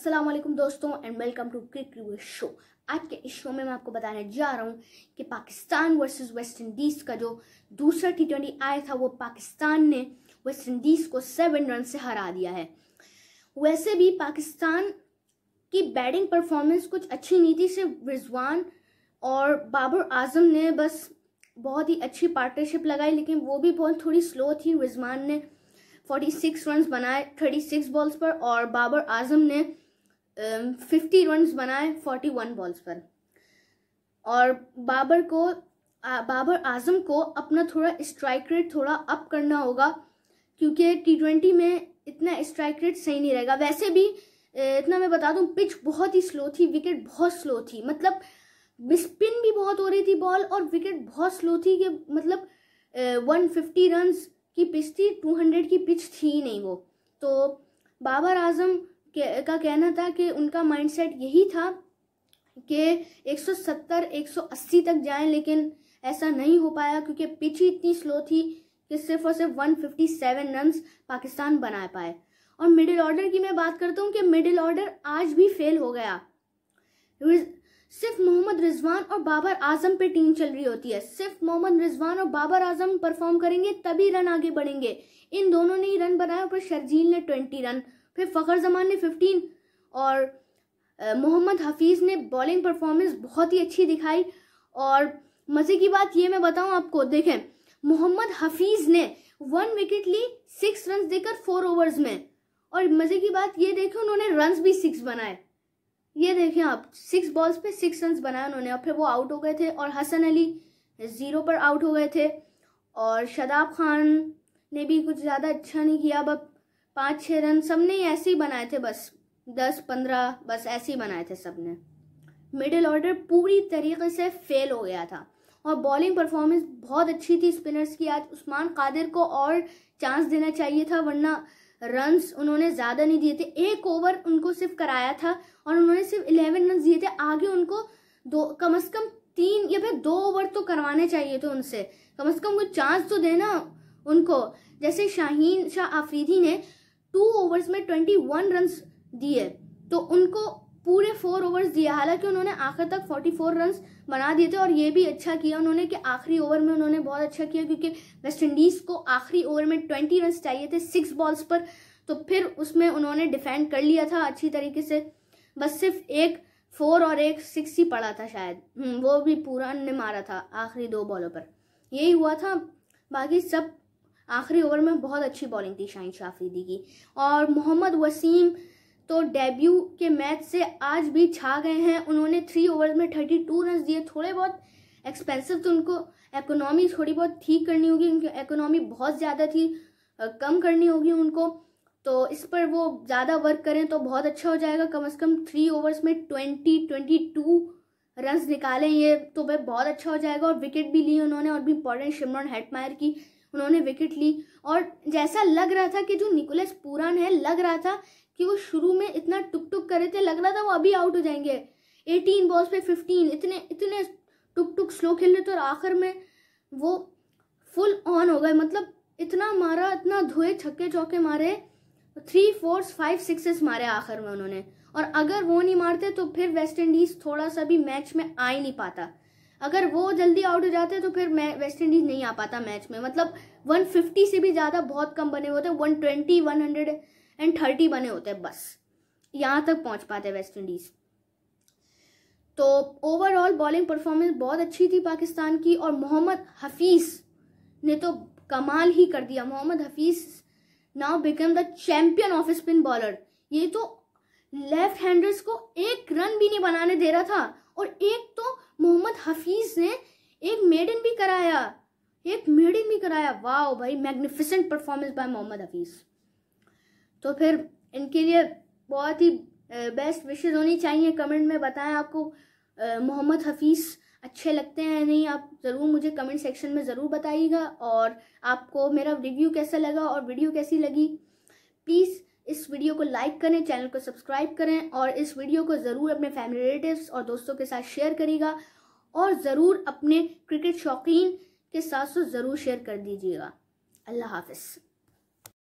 असलम दोस्तों and welcome to cric review show आज के इस शो में मैं आपको बताने जा रहा हूँ कि पाकिस्तान वर्सेस वेस्ट इंडीज़ का जो दूसरा टी ट्वेंटी आया था वो पाकिस्तान ने वेस्ट इंडीज़ को सेवन रन से हरा दिया है वैसे भी पाकिस्तान की बैटिंग परफॉर्मेंस कुछ अच्छी नहीं थी सिर्फ रिजवान और बाबर आजम ने बस बहुत ही अच्छी पार्टनरशिप लगाई लेकिन वो भी बहुत थोड़ी स्लो थी रिजवान ने 46 सिक्स रन बनाए 36 बॉल्स पर और बाबर आजम ने फिफ्टी um, रन बनाए फोर्टी वन बॉल्स पर और बाबर को आ, बाबर आजम को अपना थोड़ा स्ट्राइक रेट थोड़ा अप करना होगा क्योंकि टी ट्वेंटी में इतना स्ट्राइक रेट सही नहीं रहेगा वैसे भी इतना मैं बता दूं पिच बहुत ही स्लो थी विकेट बहुत स्लो थी मतलब स्पिन भी बहुत हो रही थी बॉल और विकेट बहुत स्लो थी कि मतलब वन फिफ्टी रन की पिच थी टू हंड्रेड की पिच थी ही नहीं वो तो बाबर आजम का कहना था कि उनका माइंडसेट यही था कि 170 180 तक जाएं लेकिन ऐसा नहीं हो पाया क्योंकि पिच ही इतनी स्लो थी कि सिर्फ और सिर्फ 157 रन्स पाकिस्तान बना पाए और मिडिल ऑर्डर की मैं बात करता हूँ कि मिडिल ऑर्डर आज भी फेल हो गया सिर्फ मोहम्मद रिजवान और बाबर आजम पे टीम चल रही होती है सिर्फ मोहम्मद रिजवान और बाबर आजम परफॉर्म करेंगे तभी रन आगे बढ़ेंगे इन दोनों ने ही रन बनाए ऊपर शर्जील ने ट्वेंटी रन फिर फ़खर जमान ने फिफ्टीन और मोहम्मद हफीज़ ने बॉलिंग परफॉर्मेंस बहुत ही अच्छी दिखाई और मज़े की बात ये मैं बताऊं आपको देखें मोहम्मद हफीज़ ने वन विकेट ली सिक्स रन देकर फोर ओवर्स में और मज़े की बात ये देखें उन्होंने रन भी सिक्स बनाए ये देखें आप सिक्स बॉल्स पे सिक्स रन बनाए उन्होंने और फिर वो आउट हो गए थे और हसन अली ज़ीरो पर आउट हो गए थे और शदाब खान ने भी कुछ ज़्यादा अच्छा नहीं किया बट पाँच छः रन सबने ऐसे ही बनाए थे बस दस पंद्रह बस ऐसे ही बनाए थे सबने मिडिल ऑर्डर पूरी तरीके से फेल हो गया था और बॉलिंग परफॉर्मेंस बहुत अच्छी थी स्पिनर्स की आज उस्मान कादिर को और चांस देना चाहिए था वरना रन्स उन्होंने ज़्यादा नहीं दिए थे एक ओवर उनको सिर्फ कराया था और उन्होंने सिर्फ इलेवन रन दिए थे आगे उनको दो कम से कम तीन या फिर दो ओवर तो करवाने चाहिए थे उनसे कम से कम कोई चांस तो देना उनको जैसे शाहीन शाह आफरीदी ने टू ओवर्स में ट्वेंटी वन रन दिए तो उनको पूरे फोर ओवर्स दिया हालांकि उन्होंने आखिर तक फोर्टी फोर रन बना दिए थे और ये भी अच्छा किया उन्होंने कि आखिरी ओवर में उन्होंने बहुत अच्छा किया क्योंकि वेस्ट इंडीज़ को आखिरी ओवर में ट्वेंटी रन चाहिए थे सिक्स बॉल्स पर तो फिर उसमें उन्होंने डिफेंड कर लिया था अच्छी तरीके से बस सिर्फ एक फोर और एक सिक्स ही पड़ा था शायद हम्म, वो भी पूरा ने मारा था आखिरी दो बॉलों पर यही हुआ था बाकी सब आखिरी ओवर में बहुत अच्छी बॉलिंग थी शाहिन शाह की और मोहम्मद वसीम तो डेब्यू के मैच से आज भी छा गए हैं उन्होंने थ्री ओवर में थर्टी टू रन दिए थोड़े बहुत एक्सपेंसिव तो उनको इकोनॉमी थोड़ी बहुत ठीक करनी होगी उनकी इकोनॉमी बहुत ज़्यादा थी कम करनी होगी उनको तो इस पर वो ज़्यादा वर्क करें तो बहुत अच्छा हो जाएगा कम से कम थ्री ओवर्स में ट्वेंटी ट्वेंटी टू रन्स निकालें ये तो भाई बहुत अच्छा हो जाएगा और विकेट भी ली उन्होंने और भी इम्पोर्टेंट शिमरन हेटमायर की उन्होंने विकेट ली और जैसा लग रहा था कि जो निकोलस पुरान है लग रहा था कि वो शुरू में इतना टुक टुक करे थे लग रहा था वो अभी आउट हो जाएंगे एटीन बॉल्स पे फिफ्टीन इतने इतने टुक टुक स्लो खेल रहे थे और आखिर में वो फुल ऑन हो गए मतलब इतना मारा इतना धोए छक्के चौके मारे थ्री फोर्स फाइव सिक्सेस मारे आखिर में उन्होंने और अगर वो नहीं मारते तो फिर वेस्ट इंडीज थोड़ा सा भी मैच में आ ही नहीं पाता अगर वो जल्दी आउट हो जाते तो फिर मैं वेस्ट इंडीज़ नहीं आ पाता मैच में मतलब 150 से भी ज़्यादा बहुत कम बने होते हैं 120 थर्टी बने होते हैं बस यहाँ तक पहुँच पाते वेस्ट इंडीज़ तो ओवरऑल बॉलिंग परफॉर्मेंस बहुत अच्छी थी पाकिस्तान की और मोहम्मद हफीज़ ने तो कमाल ही कर दिया Mohammad Hafeez now become the champion of spin bowler ये तो लेफ्ट हैंडर्स को एक रन भी नहीं बनाने दे रहा था और एक तो हफीज ने एक मेडन भी कराया एक मेडन भी कराया वाह भाई magnificent performance by Mohammad Hafeez तो फिर इनके लिए बहुत ही बेस्ट विशेज़ होनी चाहिए कमेंट में बताएं आपको मोहम्मद हफीज़ अच्छे लगते हैं नहीं आप ज़रूर मुझे कमेंट सेक्शन में ज़रूर बताइएगा और आपको मेरा रिव्यू कैसा लगा और वीडियो कैसी लगी प्लीज़ इस वीडियो को लाइक करें चैनल को सब्सक्राइब करें और इस वीडियो को ज़रूर अपने फैमिली रिलेटिव्स और दोस्तों के साथ शेयर करिएगा और ज़रूर अपने क्रिकेट शौकीन के साथ ज़रूर शेयर कर दीजिएगा अल्लाह हाफिज़